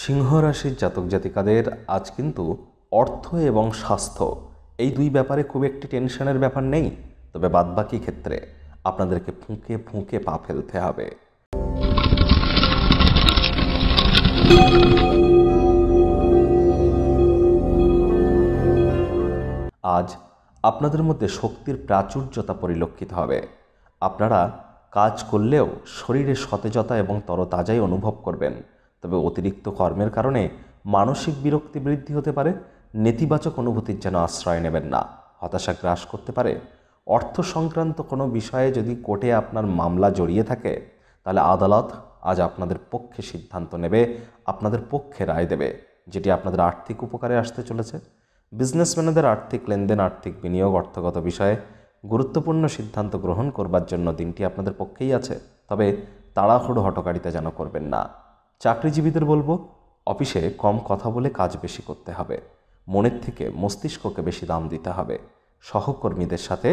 সিংহ রাশির জাতক জাতিকাদের আজ কিন্তু অর্থ এবং স্বাস্থ্য এই দুই ব্যাপারে খুব একটি টেনশনের ব্যাপার নেই তবে বাদবাকি ক্ষেত্রে আপনাদেরকে ফুঁকে ফুঁকে পা ফেলতে হবে আজ আপনাদের মধ্যে শক্তির প্রাচুর্যতা পরিলক্ষিত হবে আপনারা কাজ করলেও শরীরে সতেজতা এবং তরতাজাই অনুভব করবেন তবে অতিরিক্ত কর্মের কারণে মানসিক বিরক্তি বৃদ্ধি হতে পারে নেতিবাচক অনুভূতির যেন আশ্রয় নেবেন না হতাশা গ্রাস করতে পারে অর্থ সংক্রান্ত কোনো বিষয়ে যদি কোর্টে আপনার মামলা জড়িয়ে থাকে তাহলে আদালত আজ আপনাদের পক্ষে সিদ্ধান্ত নেবে আপনাদের পক্ষে রায় দেবে যেটি আপনাদের আর্থিক উপকারে আসতে চলেছে বিজনেসম্যানদের আর্থিক লেনদেন আর্থিক বিনিয়োগ অর্থগত বিষয়ে গুরুত্বপূর্ণ সিদ্ধান্ত গ্রহণ করবার জন্য দিনটি আপনাদের পক্ষেই আছে তবে তাড়াহুড়ো হটকারিতা যেন করবেন না চাকরিজীবীদের বলবো অফিসে কম কথা বলে কাজ বেশি করতে হবে মনের থেকে মস্তিষ্ককে বেশি দাম দিতে হবে সহকর্মীদের সাথে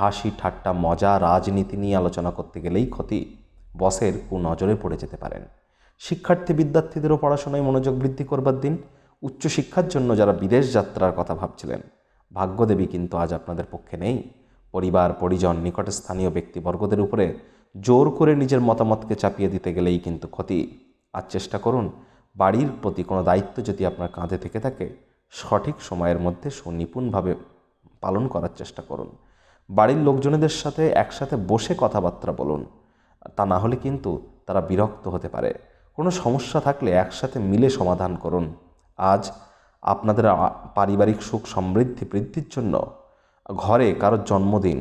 হাসি ঠাট্টা মজা রাজনীতি নিয়ে আলোচনা করতে গেলেই ক্ষতি বসের কুনজরে পড়ে যেতে পারেন শিক্ষার্থী বিদ্যার্থীদেরও পড়াশোনায় মনোযোগ বৃদ্ধি করবার দিন উচ্চশিক্ষার জন্য যারা বিদেশ যাত্রার কথা ভাবছিলেন ভাগ্যদেবী কিন্তু আজ আপনাদের পক্ষে নেই পরিবার পরিজন স্থানীয় ব্যক্তিবর্গদের উপরে জোর করে নিজের মতামতকে চাপিয়ে দিতে গেলেই কিন্তু ক্ষতি আর চেষ্টা করুন বাড়ির প্রতি কোনো দায়িত্ব যদি আপনার কাঁধে থেকে থাকে সঠিক সময়ের মধ্যে সুনিপুণভাবে পালন করার চেষ্টা করুন বাড়ির লোকজনেদের সাথে একসাথে বসে কথাবার্তা বলুন তা না হলে কিন্তু তারা বিরক্ত হতে পারে কোনো সমস্যা থাকলে একসাথে মিলে সমাধান করুন আজ আপনাদের পারিবারিক সুখ সমৃদ্ধি বৃদ্ধির জন্য ঘরে কারো জন্মদিন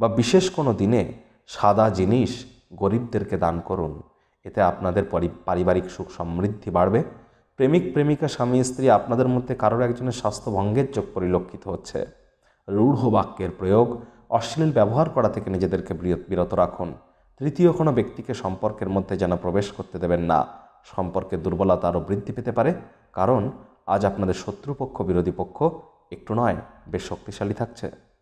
বা বিশেষ কোনো দিনে সাদা জিনিস গরিবদেরকে দান করুন এতে আপনাদের পারিবারিক সুখ সমৃদ্ধি বাড়বে প্রেমিক প্রেমিকা স্বামী স্ত্রী আপনাদের মধ্যে কারোর একজনের স্বাস্থ্য ভঙ্গের যোগ পরিলক্ষিত হচ্ছে রূঢ় বাক্যের প্রয়োগ অশ্লীল ব্যবহার করা থেকে নিজেদেরকে বিরত রাখুন তৃতীয় কোনো ব্যক্তিকে সম্পর্কের মধ্যে যেন প্রবেশ করতে দেবেন না সম্পর্কের দুর্বলতা আরও বৃদ্ধি পেতে পারে কারণ আজ আপনাদের শত্রুপক্ষ বিরোধী পক্ষ একটু নয় বেশ শক্তিশালী থাকছে